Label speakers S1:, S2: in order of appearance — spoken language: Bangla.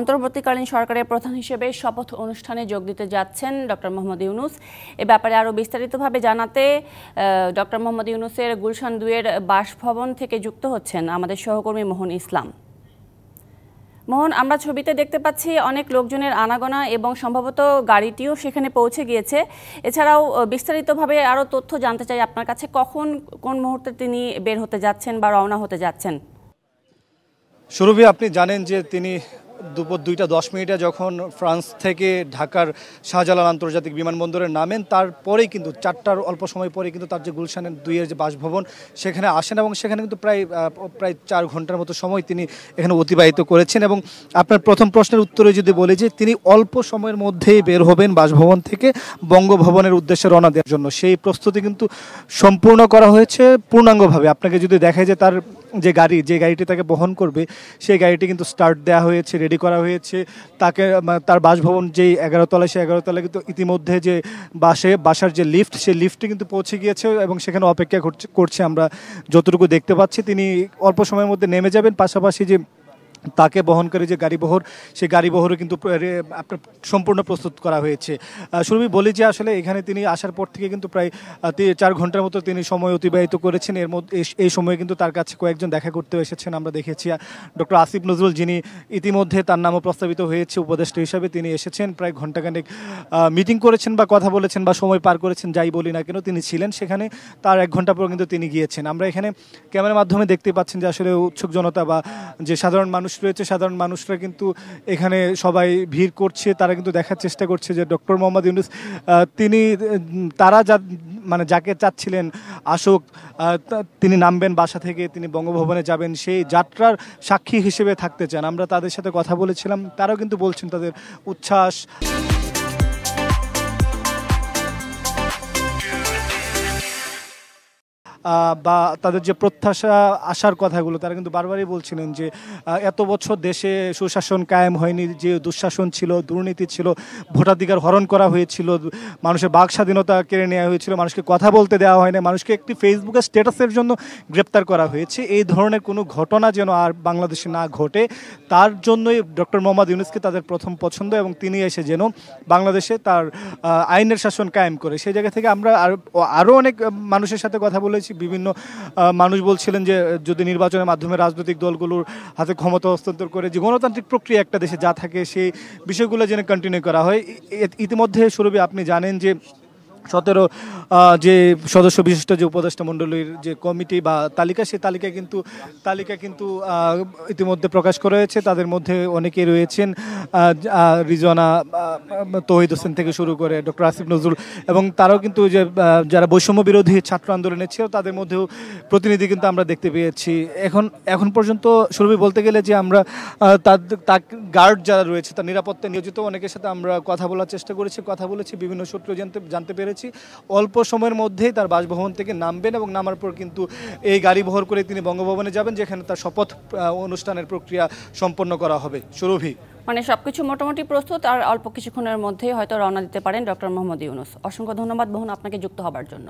S1: অন্তর্বর্তীকালীন সরকারের প্রধান হিসেবে শপথ অনুষ্ঠানে যোগ দিতে যাচ্ছেন ডক্টর মোহাম্মদ ইউনুস এ ব্যাপারে আরও বিস্তারিতভাবে জানাতে ডক্টর মোহাম্মদ ইউনুসের গুলশান দুয়ের বাসভবন থেকে যুক্ত হচ্ছেন আমাদের সহকর্মী মোহন ইসলাম মোহন আমরা ছবিতে দেখতে পাচ্ছি অনেক লোকজনের আনাগোনা এবং সম্ভবত গাড়িটিও সেখানে পৌঁছে গিয়েছে এছাড়াও বিস্তারিতভাবে আরও তথ্য জানতে চাই আপনার কাছে কখন কোন মুহূর্তে তিনি বের হতে যাচ্ছেন বা রওনা হতে যাচ্ছেন
S2: সুরভি আপনি জানেন যে তিনি দুপুর দুইটা দশ মিনিটে যখন ফ্রান্স থেকে ঢাকার শাহজালাল আন্তর্জাতিক বিমানবন্দরে নামেন তারপরেই কিন্তু চারটার অল্প সময় পরে কিন্তু তার যে গুলশানের দুইয়ের যে বাসভবন সেখানে আসেন এবং সেখানে কিন্তু প্রায় প্রায় চার ঘন্টার মতো সময় তিনি এখানে অতিবাহিত করেছেন এবং আপনার প্রথম প্রশ্নের উত্তরে যদি বলি যে তিনি অল্প সময়ের মধ্যেই বের হবেন বাসভবন থেকে বঙ্গভবনের উদ্দেশ্যে রওনা দেওয়ার জন্য সেই প্রস্তুতি কিন্তু সম্পূর্ণ করা হয়েছে পূর্ণাঙ্গভাবে আপনাকে যদি দেখায় যে তার যে গাড়ি যে গাড়িটি তাকে বহন করবে সেই গাড়িটি কিন্তু স্টার্ট দেওয়া হয়েছে রেডি করা হয়েছে তাকে তার বাসভবন যেই এগারোতলা সেই এগারোতলা কিন্তু ইতিমধ্যে যে বাসে বাসার যে লিফট সেই লিফটে কিন্তু পৌঁছে গিয়েছে এবং সেখানে অপেক্ষা করছে আমরা যতটুকু দেখতে পাচ্ছি তিনি অল্প সময়ের মধ্যে নেমে যাবেন পাশাপাশি যে তাকে বহনকারী যে গাড়িবহর সেই গাড়িবহরও কিন্তু আপনার সম্পূর্ণ প্রস্তুত করা হয়েছে সুরভি বলি যে আসলে এখানে তিনি আসার পর থেকে কিন্তু প্রায় চার ঘন্টার মতো তিনি সময় অতিবাহিত করেছেন এর মধ্যে এই সময়ে কিন্তু তার কাছে কয়েকজন দেখা করতে এসেছেন আমরা দেখেছি ডক্টর আসিফ নজরুল যিনি ইতিমধ্যে তার নামও প্রস্তাবিত হয়েছে উপদেষ্টা হিসাবে তিনি এসেছেন প্রায় ঘণ্টাখানেক মিটিং করেছেন বা কথা বলেছেন বা সময় পার করেছেন যাই বলি না কেন তিনি ছিলেন সেখানে তার এক ঘন্টা পর কিন্তু তিনি গিয়েছেন আমরা এখানে ক্যামেরার মাধ্যমে দেখতে পাচ্ছেন যে আসলে উৎসুক জনতা বা যে সাধারণ মানুষ মানুষ রয়েছে সাধারণ মানুষরা কিন্তু এখানে সবাই ভিড় করছে তারা কিন্তু দেখার চেষ্টা করছে যে ডক্টর মোহাম্মদ ইউনুস তিনি তারা যা মানে যাকে চাচ্ছিলেন আসুক তিনি নামবেন বাসা থেকে তিনি বঙ্গভবনে যাবেন সেই যাত্রার সাক্ষী হিসেবে থাকতে চান আমরা তাদের সাথে কথা বলেছিলাম তারাও কিন্তু বলছেন তাদের উচ্ছ্বাস বা তাদের যে প্রত্যাশা আসার কথাগুলো তারা কিন্তু বারবারই বলছিলেন যে এত বছর দেশে সুশাসন কায়েম হয়নি যে দুঃশাসন ছিল দুর্নীতি ছিল ভোটাধিকার হরণ করা হয়েছিল মানুষের বাক স্বাধীনতা কেড়ে নেওয়া হয়েছিল মানুষকে কথা বলতে দেওয়া হয়নি মানুষকে একটি ফেসবুকের স্ট্যাটাসের জন্য গ্রেপ্তার করা হয়েছে এই ধরনের কোনো ঘটনা যেন আর বাংলাদেশে না ঘটে তার জন্যই ডক্টর মোহাম্মদ ইউনুসকে তাদের প্রথম পছন্দ এবং তিনি এসে যেন বাংলাদেশে তার আইনের শাসন কায়েম করে সেই জায়গা থেকে আমরা আরও অনেক মানুষের সাথে কথা বলেছি বিভিন্ন মানুষ বলছিলেন যে যদি নির্বাচনের মাধ্যমে রাজনৈতিক দলগুলোর হাতে ক্ষমতা হস্তান্তর করে যে গণতান্ত্রিক প্রক্রিয়া একটা দেশে যা থাকে সেই বিষয়গুলো যেন কন্টিনিউ করা হয় ইতিমধ্যে সুরভি আপনি জানেন যে সতেরো যে সদস্য বিশিষ্ট যে উপদেষ্টা মণ্ডলীর যে কমিটি বা তালিকা সেই তালিকা কিন্তু তালিকা কিন্তু ইতিমধ্যে প্রকাশ করা হয়েছে তাদের মধ্যে অনেকেই রয়েছেন রিজনা তহিদ হোসেন থেকে শুরু করে ডক্টর আসিফ নজরুল এবং তারাও কিন্তু যে যারা বৈষম্য বিরোধী ছাত্র আন্দোলনে ছিল তাদের মধ্যেও প্রতিনিধি কিন্তু আমরা দেখতে পেয়েছি এখন এখন পর্যন্ত সুরভি বলতে গেলে যে আমরা তার গার্ড যারা রয়েছে তার নিরাপত্তা নিয়োজিত অনেকের সাথে আমরা কথা বলার চেষ্টা করেছি কথা বলেছি বিভিন্ন সূত্র জানতে জানতে পেরেছি পেরেছি অল্প সময়ের মধ্যেই তার বাসভবন থেকে নামবেন এবং নামার পর কিন্তু এই গাড়ি বহর করে তিনি বঙ্গভবনে যাবেন যেখানে তার শপথ অনুষ্ঠানের প্রক্রিয়া সম্পন্ন করা হবে সুরভি
S1: মানে সবকিছু মোটামুটি প্রস্তুত আর অল্প কিছুক্ষণের মধ্যেই হয়তো রওনা দিতে পারেন ডক্টর মোহাম্মদ ইউনুস অসংখ্য ধন্যবাদ বহন আপনাকে যুক্ত হবার জন্য